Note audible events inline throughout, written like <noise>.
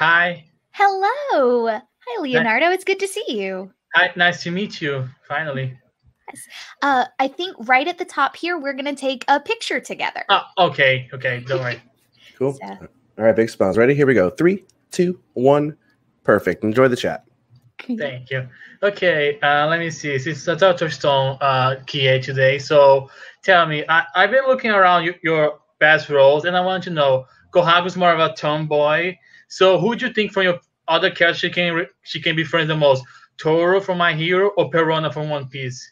Hi. Hello. Hi, Leonardo. Nice. It's good to see you. Hi. Nice to meet you. Finally. Yes. Uh, I think right at the top here, we're going to take a picture together. Oh, okay. Okay. Don't worry. <laughs> cool. So. All right. Big smiles. Ready? Here we go. Three, two, one. Perfect. Enjoy the chat. Thank you. Okay, uh, let me see. This is uh, a Touchstone uh, QA today. So tell me, I, have been looking around your, your best roles and I want to know Kohaku's is more of a tomboy. So who do you think from your other cats she can she can be friends the most? Toro from My Hero or Perona from One Piece?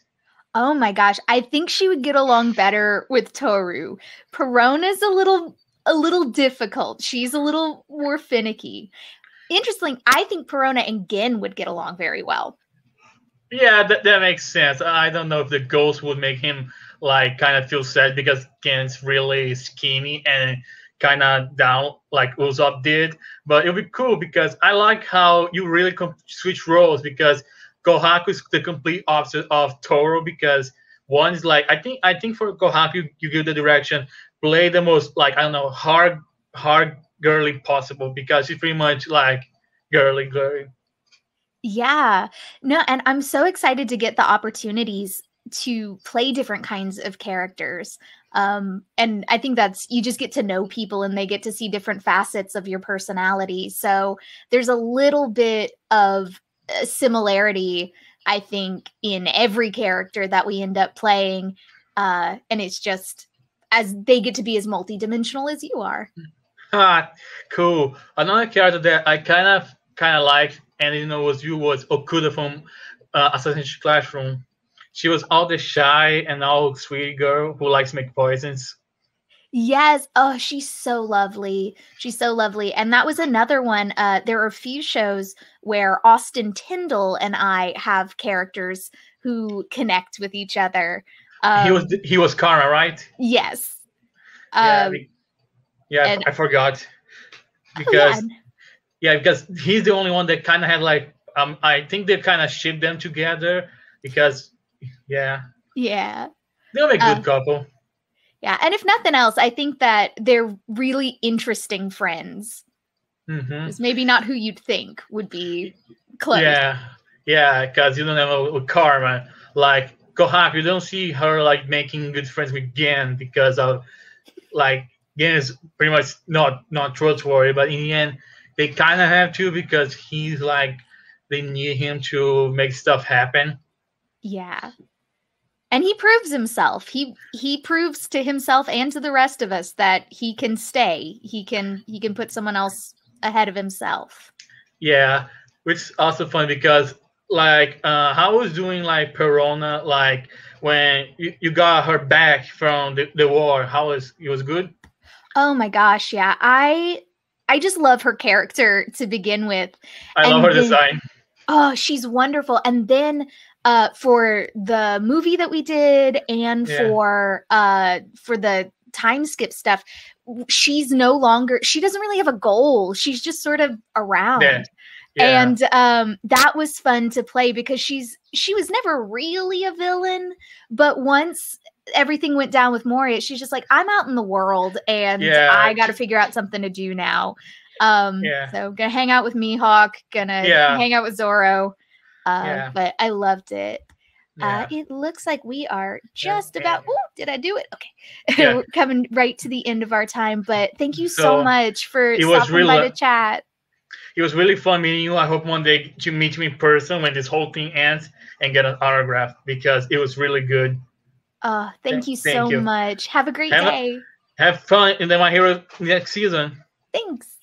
Oh my gosh, I think she would get along better with Toru. Perona's a little a little difficult. She's a little more finicky. Interesting, I think Perona and Gin would get along very well. Yeah, that, that makes sense. I don't know if the ghost would make him like kind of feel sad because Gen's really skinny and kind of down like Usopp did. But it'll be cool because I like how you really switch roles because Gohaku is the complete opposite of Toro because one is like I think I think for Gohaku you, you give the direction play the most like I don't know hard hard girly possible because she's pretty much like girly girly. Yeah. No, and I'm so excited to get the opportunities to play different kinds of characters. Um, and I think that's you just get to know people and they get to see different facets of your personality. So there's a little bit of uh, similarity, I think, in every character that we end up playing. Uh, and it's just as they get to be as multidimensional as you are. Ah, <laughs> cool. Another character that I kind of kind of liked and you know was you was Okuda from uh, Assassin's Classroom she was all the shy and all sweet girl who likes make poisons. Yes. Oh, she's so lovely. She's so lovely. And that was another one. Uh, there are a few shows where Austin Tyndall and I have characters who connect with each other. Um, he was he was Karma, right? Yes. yeah, um, yeah and, I forgot because oh, yeah. yeah. because he's the only one that kind of had like um I think they kind of shipped them together because yeah. Yeah. They'll make a good um, couple. Yeah. And if nothing else, I think that they're really interesting friends. Mm-hmm. Maybe not who you'd think would be close. Yeah. Yeah. Because you don't have a, karma. Like, Kohak, you don't see her like making good friends with Gen because of like Gen is pretty much not not trustworthy, but in the end they kind of have to because he's like they need him to make stuff happen. Yeah and he proves himself he he proves to himself and to the rest of us that he can stay he can he can put someone else ahead of himself yeah which is also fun because like uh how was doing like perona like when you, you got her back from the, the war how was it was good oh my gosh yeah i i just love her character to begin with i and love her the, design oh, she's wonderful. And then uh, for the movie that we did and yeah. for uh, for the time skip stuff, she's no longer she doesn't really have a goal. She's just sort of around. Yeah. Yeah. And um, that was fun to play because she's she was never really a villain, but once everything went down with Moria, she's just like, I'm out in the world and I got to figure out something to do now. Um, yeah. So gonna hang out with Mihawk, gonna yeah. hang out with Zoro. Uh, yeah. But I loved it. Uh, it looks like we are just about. Oh, did I do it? Okay, <laughs> coming right to the end of our time. But thank you so, so much for it was really, by the chat. It was really fun meeting you. I hope one day to meet you in person when this whole thing ends and get an autograph because it was really good. Oh, thank you thank so you. much. Have a great have day. A, have fun in the My Hero next season. Thanks.